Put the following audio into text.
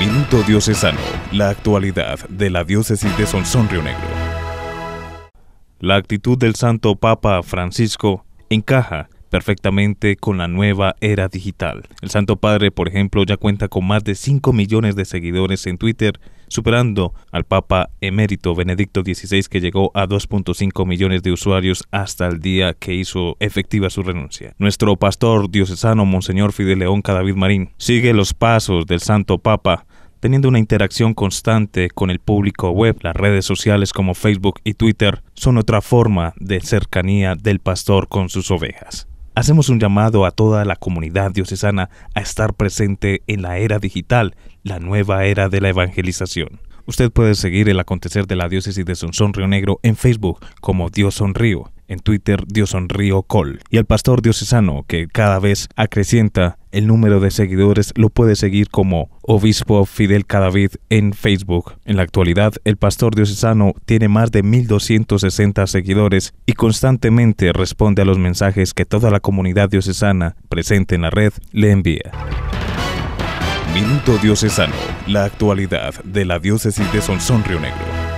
Minuto Diocesano, la actualidad de la diócesis de Sonsón Río Negro. La actitud del Santo Papa Francisco encaja perfectamente con la nueva era digital. El Santo Padre, por ejemplo, ya cuenta con más de 5 millones de seguidores en Twitter, superando al Papa emérito Benedicto XVI que llegó a 2.5 millones de usuarios hasta el día que hizo efectiva su renuncia. Nuestro pastor diocesano Monseñor Fidel León Cadavid Marín sigue los pasos del Santo Papa teniendo una interacción constante con el público web. Las redes sociales como Facebook y Twitter son otra forma de cercanía del pastor con sus ovejas hacemos un llamado a toda la comunidad diocesana a estar presente en la era digital, la nueva era de la evangelización. Usted puede seguir el acontecer de la diócesis de Sonsón Río Negro en Facebook como Dios Sonrío en Twitter Dios Col. Y al pastor diocesano, que cada vez acrecienta el número de seguidores, lo puede seguir como Obispo Fidel Cadavid en Facebook. En la actualidad, el pastor diocesano tiene más de 1.260 seguidores y constantemente responde a los mensajes que toda la comunidad diocesana presente en la red le envía. Minuto Diocesano, la actualidad de la diócesis de Sonsón Negro.